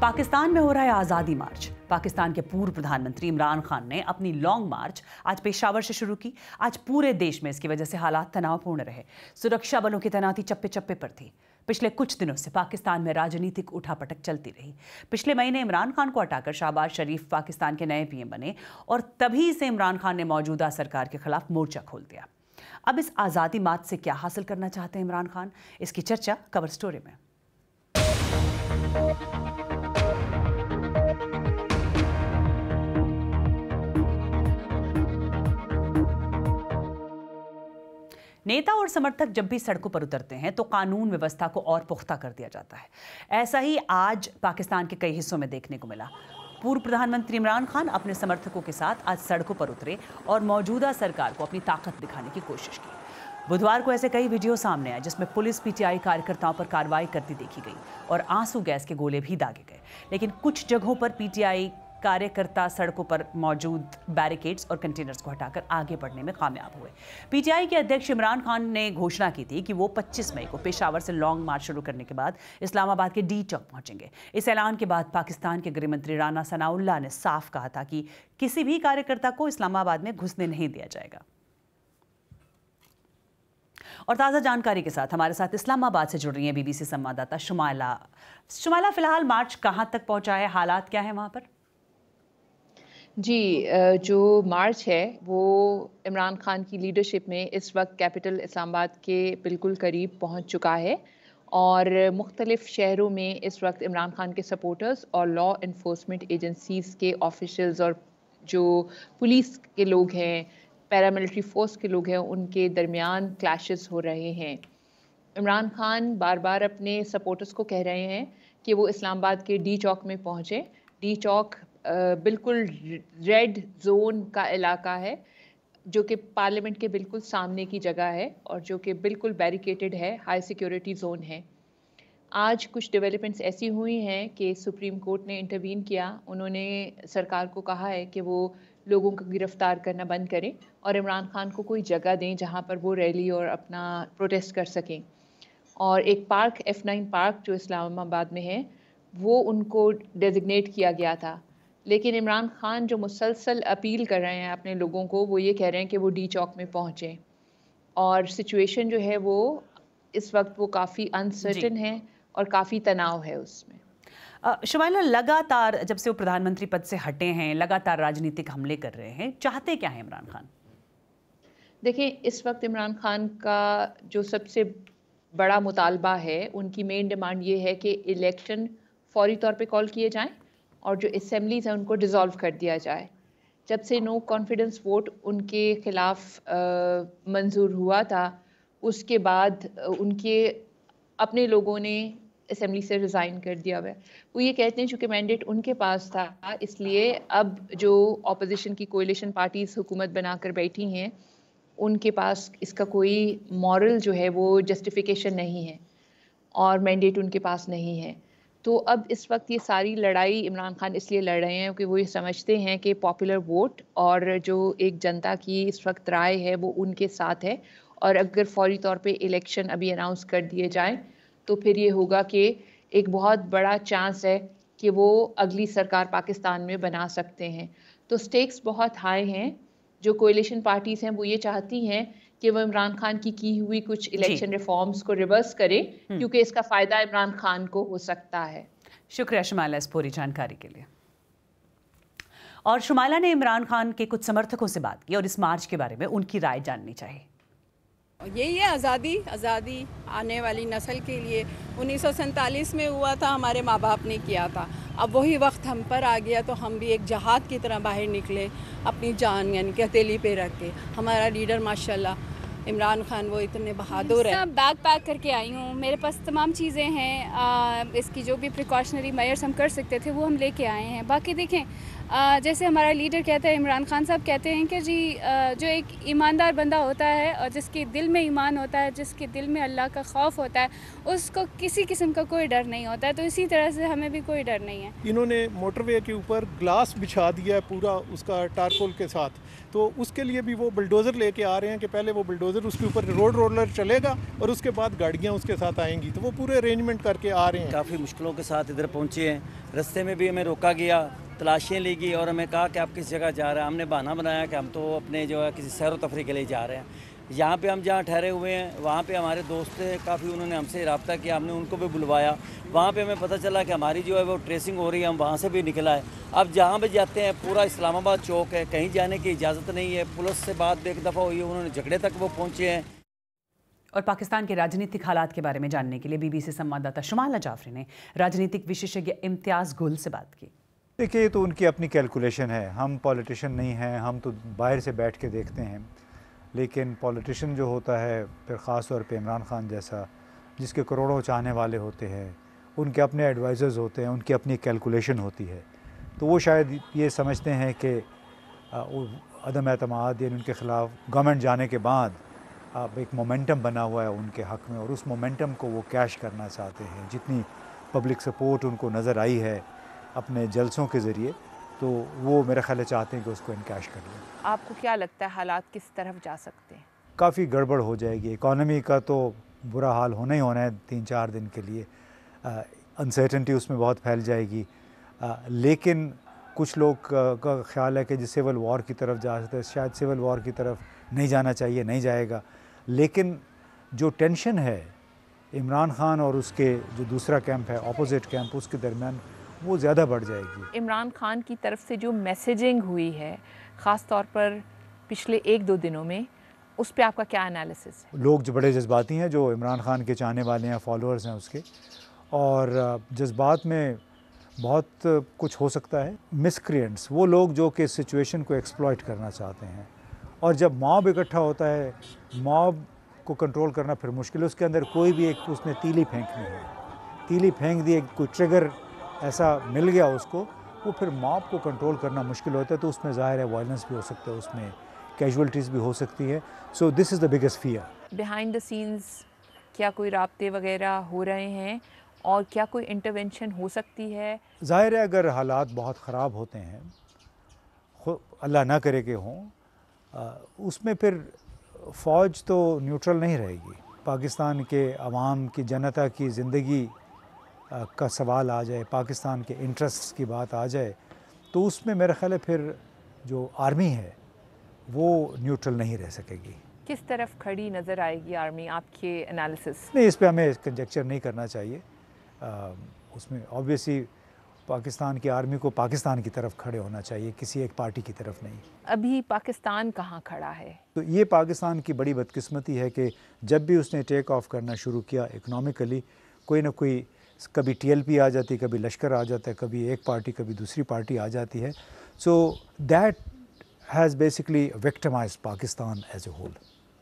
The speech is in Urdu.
پاکستان میں ہو رہا ہے آزادی مارچ پاکستان کے پورو پردھان منتری عمران خان نے اپنی لانگ مارچ آج پیشاور سے شروع کی آج پورے دیش میں اس کی وجہ سے حالات تناؤ پورن رہے سرکشا بلوں کی تعینتی چپے چپے پر تھی پچھلے کچھ دنوں سے پاکستان میں راجنیتک اٹھا پٹک چلتی رہی پچھلے مہینے عمران خان کو ہٹا کر شاہباز شریف پاکستان کے نئے پی ایم بنے اور تبھی اسے عمران خان نے موجودہ سرکار کے خلاف مورچہ کھول دیا اب اس آزادی مات سے کیا حاصل کرنا چاہتے ہیں عمران خان اس کی چرچا کور سٹوری میں نیتا اور سمرتھک جب بھی سڑکوں پر اترتے ہیں تو قانون ویوستھا کو اور پختہ کر دیا جاتا ہے ایسا ہی آج پاکستان کے کئی حصوں میں دیکھنے کو ملا پورو پردھان منتری عمران خان اپنے سمرتکوں کے ساتھ آج سڑکوں پر اترے اور موجودہ سرکار کو اپنی طاقت دکھانے کی کوشش کی بدھوار کو ایسے کئی ویڈیو سامنے آئے جس میں پولیس پی ٹی آئی کارکرتاؤں پر کاروائی کرتی دیکھی گئی اور آنسو گیس کے گولے بھی داغے گئے لیکن کچھ جگہوں پر پی ٹی آئی کرتا سڑکوں پر موجود بیریکیٹس اور کنٹینرز کو ہٹا کر آگے بڑھنے میں کامیاب ہوئے پی ٹی آئی کے خان نے گھوشنا کی تھی کہ وہ پچیس مئی کو پشاور سے لانگ مارچ شروع کرنے کے بعد اسلام آباد کے ڈی چوک پہنچیں گے اس اعلان کے بعد پاکستان کے گھر منتری رانا اللہ نے صاف کہا تھا کہ کسی بھی کرتا کو اسلام آباد میں گھسنے نہیں دیا جائے گا اور تازہ جانکاری کے ساتھ ہمارے ساتھ اسلام آباد سے جڑ رہی ہیں بی بی سی شمائلہ فی الحال مارچ کہاں تک پہنچا ہے حالات کیا ہے وہاں پر جی جو مارچ ہے وہ عمران خان کی لیڈرشپ میں اس وقت کیپٹل اسلام آباد کے بالکل قریب پہنچ چکا ہے اور مختلف شہروں میں اس وقت عمران خان کے سپورٹرز اور لا انفورسمنٹ ایجنسیز کے آفیشلز اور جو پولیس کے لوگ ہیں پیراملٹری فورس کے لوگ ہیں ان کے درمیان کلیشز ہو رہے ہیں عمران خان بار بار اپنے سپورٹرز کو کہہ رہے ہیں کہ وہ اسلام آباد کے ڈی چوک میں پہنچے ڈی چوک بالکل ریڈ زون کا علاقہ ہے جو کہ پارلیمنٹ کے بالکل سامنے کی جگہ ہے اور جو کہ بالکل بیریکیٹڈ ہے ہائی سیکیورٹی زون ہے آج کچھ ڈیولپمنٹس ایسی ہوئی ہیں کہ سپریم کورٹ نے انٹروین کیا انہوں نے سرکار کو کہا ہے کہ وہ لوگوں کو گرفتار کرنا بند کریں اور عمران خان کو کوئی جگہ دیں جہاں پر وہ ریلی اور اپنا پروٹیسٹ کر سکیں اور ایک پارک ایف نائن پارک جو اسلام آباد میں ہے وہ ان کو ڈیزگنیٹ کیا گیا تھا لیکن عمران خان جو مسلسل اپیل کر رہے ہیں اپنے لوگوں کو وہ یہ کہہ رہے ہیں کہ وہ ڈی چوک میں پہنچیں اور سچویشن جو ہے وہ اس وقت وہ کافی انسرٹن جی۔ ہے اور کافی تناؤ ہے اس میں شمائلہ لگاتار جب سے وہ پردھان منتری پد سے ہٹے ہیں لگاتار راجنیتک حملے کر رہے ہیں چاہتے کیا ہیں عمران خان دیکھیں اس وقت عمران خان کا جو سب سے بڑا مطالبہ ہے ان کی مین ڈیمانڈ یہ ہے کہ الیکشن فوری طور پہ کال کیے جائیں اور جو اسمبلیز ہیں ان کو ڈیزالو کر دیا جائے جب سے نو کانفیڈنس ووٹ ان کے خلاف منظور ہوا تھا اس کے بعد ان کے اپنے لوگوں نے اسمبلی سے ریزائن کر دیا ہوا ہے وہ یہ کہتے ہیں چونکہ مینڈیٹ ان کے پاس تھا اس لیے اب جو اپوزیشن کی کوئلیشن پارٹیز حکومت بنا کر بیٹھی ہیں ان کے پاس اس کا کوئی مورل جو ہے وہ جسٹیفیکیشن نہیں ہے اور مینڈیٹ ان کے پاس نہیں ہے تو اب اس وقت یہ ساری لڑائی عمران خان اس لیے لڑ رہے ہیں کہ وہ یہ سمجھتے ہیں کہ پاپولر ووٹ اور جو ایک جنتا کی اس وقت رائے ہے وہ ان کے ساتھ ہے اور اگر فوری طور پہ الیکشن ابھی اناؤنس کر دیے جائیں تو پھر یہ ہوگا کہ ایک بہت بڑا چانس ہے کہ وہ اگلی سرکار پاکستان میں بنا سکتے ہیں تو سٹیکس بہت ہائی ہیں جو کوئلیشن پارٹیز ہیں وہ یہ چاہتی ہیں کہ وہ عمران خان کی کی ہوئی کچھ الیکشن جی۔ ریفارمز کو ریورس کرے کیونکہ اس کا فائدہ عمران خان کو ہو سکتا ہے شکریہ شمالہ اس پوری جانکاری کے لیے اور شمالہ نے عمران خان کے کچھ سمرتکوں سے بات کی اور اس مارچ کے بارے میں ان کی رائے جاننی چاہیے یہی ہے آزادی آزادی آنے والی نسل کے لیے انیس سو سینتالیس میں ہوا تھا ہمارے ماں باپ نے کیا تھا اب وہی وقت ہم پر آ گیا تو ہم بھی ایک جہاد کی طرح باہر نکلے اپنی جان یعنی کہ ہتیلی پہ رکھ کے ہمارا لیڈر ماشاء اللہ عمران خان وہ اتنے بہادر ہیں بیگ پیک کر کے آئی ہوں میرے پاس تمام چیزیں ہیں اس کی جو بھی پریکاشنری میئرس ہم کر سکتے تھے وہ ہم لے کے آئے ہیں باقی دیکھیں جیسے ہمارا لیڈر کہتا ہے عمران خان صاحب کہتے ہیں کہ جی جو ایک ایماندار بندہ ہوتا ہے اور جس کے دل میں ایمان ہوتا ہے جس کے دل میں اللہ کا خوف ہوتا ہے اس کو کسی قسم کا کوئی ڈر نہیں ہوتا ہے تو اسی طرح سے ہمیں بھی کوئی ڈر نہیں ہے انہوں نے موٹر وے کے اوپر گلاس بچھا دیا ہے پورا اس کا ٹارکول کے ساتھ تو اس کے لیے بھی وہ بلڈوزر لے کے آ رہے ہیں کہ پہلے وہ بلڈوزر اس کے اوپر روڈ رولر چلے گا اور اس کے بعد گاڑیاں اس کے ساتھ آئیں گی تو وہ پورے ارینجمنٹ کر کے آ رہے ہیں کافی مشکلوں کے ساتھ ادھر پہنچے ہیں رستے میں بھی ہمیں روکا گیا تلاشیں لی گئی اور ہمیں کہا کہ آپ کس جگہ جا رہے ہیں ہم نے بہانہ بنایا کہ ہم تو اپنے جو ہے کسی سیر و تفریح کے لیے جا رہے ہیں یہاں پہ ہم جہاں ٹھہرے ہوئے ہیں وہاں پہ ہمارے دوست کافی انہوں نے ہم سے رابطہ کیا ہم نے ان کو بھی بلوایا وہاں پہ ہمیں پتہ چلا کہ ہماری جو ہے وہ ٹریسنگ ہو رہی ہے ہم وہاں سے بھی نکلا ہے اب جہاں بھی جاتے ہیں پورا اسلام آباد چوک ہے کہیں جانے کی اجازت نہیں ہے پولیس سے بات ایک دفعہ ہوئی ہے انہوں نے جھگڑے تک وہ پہنچے ہیں اور پاکستان کے راجنیتک حالات کے بارے میں جاننے کے لیے بی بی سی سوادداتا شمال جعفری نے راجنیتک وشیش امتیاز گل سے بات کی دیکھیے یہ تو ان کی اپنی کیلکولیشن ہے ہم پولیٹیشن نہیں ہیں ہم تو باہر سے بیٹھ کے دیکھتے ہیں لیکن پولیٹیشن جو ہوتا ہے پھر خاص طور پہ عمران خان جیسا جس کے کروڑوں چاہنے والے ہوتے ہیں ان کے اپنے ایڈوائزرز ہوتے ہیں ان کی اپنی کیلکولیشن ہوتی ہے تو وہ شاید یہ سمجھتے ہیں کہ عدم اعتماد یعنی ان کے خلاف گورنمنٹ جانے کے بعد اب ایک مومنٹم بنا ہوا ہے ان کے حق میں اور اس مومنٹم کو وہ کیش کرنا چاہتے ہیں جتنی پبلک سپورٹ ان کو نظر آئی ہے اپنے جلسوں کے ذریعے تو وہ میرا خیال ہے چاہتے ہیں کہ اس کو انکیش کر لیں آپ کو کیا لگتا ہے حالات کس طرف جا سکتے ہیں کافی گڑبڑ ہو جائے گی اکانومی کا تو برا حال ہونا ہی ہونا ہے تین چار دن کے لیے انسرٹنٹی اس میں بہت پھیل جائے گی لیکن کچھ لوگ کا خیال ہے کہ جس سول وار کی طرف جا سکتے شاید سول وار کی طرف نہیں جانا چاہیے نہیں جائے گا لیکن جو ٹینشن ہے عمران خان اور اس کے جو دوسرا کیمپ ہے اپوزٹ کیمپ اس کے درمیان وہ زیادہ بڑھ جائے گی عمران خان کی طرف سے جو میسیجنگ ہوئی ہے خاص طور پر پچھلے ایک دو دنوں میں اس پہ آپ کا کیا ہے لوگ جو بڑے جذباتی ہیں جو عمران خان کے چاہنے والے ہیں فالوورز ہیں اس کے اور جذبات میں بہت کچھ ہو سکتا ہے مسکرینٹس وہ لوگ جو کہ سچویشن کو ایکسپلائٹ کرنا چاہتے ہیں اور جب ماب اکٹھا ہوتا ہے ماب کو کنٹرول کرنا پھر مشکل ہے اس کے اندر کوئی بھی ایک اس نے تیلی پھینکنی ہے تیلی پھینک ایک کوئی ٹریگر ایسا مل گیا اس کو وہ پھر ماپ کو کنٹرول کرنا مشکل ہوتا ہے تو اس میں ظاہر ہے وائلنس بھی ہو سکتا ہے اس میں کیجولٹیز بھی ہو سکتی ہے so this is the biggest fear behind the scenes کیا کوئی رابطے وغیرہ ہو رہے ہیں اور کیا کوئی انٹروینشن ہو سکتی ہے ظاہر ہے اگر حالات بہت خراب ہوتے ہیں اللہ نہ کرے کہ ہوں اس میں پھر فوج تو نیوٹرل نہیں رہے گی پاکستان کے عوام کی جنتا کی زندگی کا سوال آ جائے پاکستان کے انٹرسٹ کی بات آ جائے تو اس میں میرا خیال ہے پھر جو آرمی ہے وہ نیوٹرل نہیں رہ سکے گی کس طرف کھڑی نظر آئے گی آرمی آپ کے انالیسس نہیں اس پہ ہمیں کنجیکچر نہیں کرنا چاہیے اس میں آبویسلی پاکستان کی آرمی کو پاکستان کی طرف کھڑے ہونا چاہیے کسی ایک پارٹی کی طرف نہیں ابھی پاکستان کہاں کھڑا ہے تو یہ پاکستان کی بڑی بدقسمتی ہے کہ جب بھی اس نے ٹیک آف کرنا شروع کیا اکنامیکلی کوئی نہ کوئی کبھی ٹی ایل پی آ جاتی ہے کبھی لشکر آ جاتا ہے کبھی ایک پارٹی کبھی دوسری پارٹی آ جاتی ہے so that has basically victimize Pakistan as a whole